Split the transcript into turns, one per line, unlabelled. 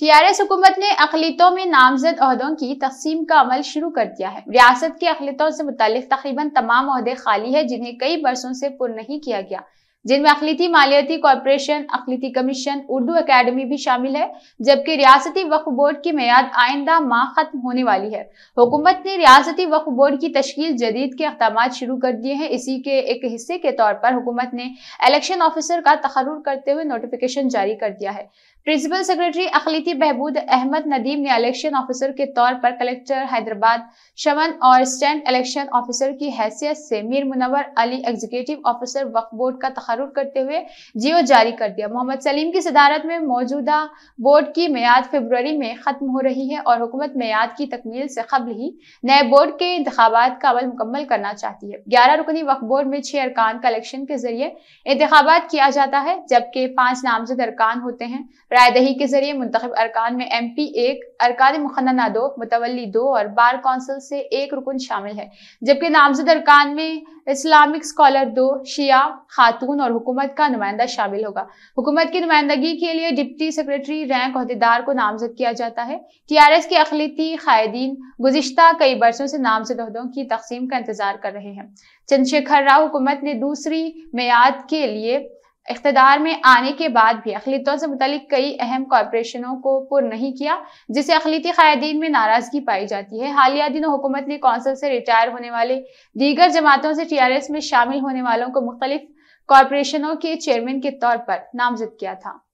TRS हुकूमत ने अखिलतों में नामजद अहदों की तकसीम का अमल शुरू कर दिया है रियासत की अखिलतों से मुतल तकरीबन तमाम अहदे खाली है जिन्हें कई बरसों से पुर नहीं किया गया जिनमें अखिलती मालियाती कॉरपोरेशन अखिलती कमीशन उर्दू अकेडमी भी शामिल है जबकि रियासती वक्फ बोर्ड की मैयाद आइंदा माह खत्म होने वाली है हुकूमत ने रियासती वक्फ बोर्ड की तश्ल जदीद के अकदाम शुरू कर दिए हैं इसी के एक हिस्से के तौर पर हुकूमत ने इलेक्शन ऑफिसर का तकर करते हुए नोटिफिकेशन जारी कर दिया है प्रिंसिपल सेक्रेटरी अखिलती बहबूद अहमद नदीम ने इलेक्शन ऑफिसर के तौर पर कलेक्टर हैदराबाद शमन और स्टैंड इलेक्शन ऑफिसर की हैसियत से Mir Munawar Ali executive officer Waqf board का तखरुर करते हुए जियो जारी कर दिया मोहम्मद सलीम की सदारत में मौजूदा बोर्ड की मैद फरवरी में खत्म हो रही है और हुकूमत मैद की तकमील से कबल ही नए बोर्ड के इंतबात का अमल मुकम्मल करना चाहती है ग्यारह रुकनी वक्फ बोर्ड में छह अरकान का इलेक्शन के जरिए इंतबात किया जाता है जबकि पांच नामजद अरकान होते हैं राय दही के जरिए मुंतब अरकान में एम पी एक अरकान मुखन्ना दो मुतवली दो और बार कौंसिल से एक रुकन शामिल है जबकि नामजद अरकान में इस्लामिक स्कॉलर दो शिया खातून और हुकूमत का नुमाइंदा शामिल होगा हुकूमत की नुमाइंदगी के लिए डिप्टी सेक्रेटरी रैंक अहदेदार को नामजद किया जाता है टी आर एस के अखिलती कायदीन गुजशत कई बरसों से नामजद अहदों की तकसीम का इंतजार कर रहे हैं चंद्रशेखर राव हुकूमत ने दूसरी मैयाद के लिए इकतदार में आने के बाद भी अखिलतों से मुतल कई अहम कॉरपोरेशनों को पुर नहीं किया जिससे अखिलती कायदीन में नाराजगी पाई जाती है हालिया दिनों हुकूमत ने कौंसल से रिटायर होने वाले दीगर जमातों से टी आर एस में शामिल होने वालों को मुख्तलिफ कॉरपोरेशनों के चेयरमैन के तौर पर नामजद किया था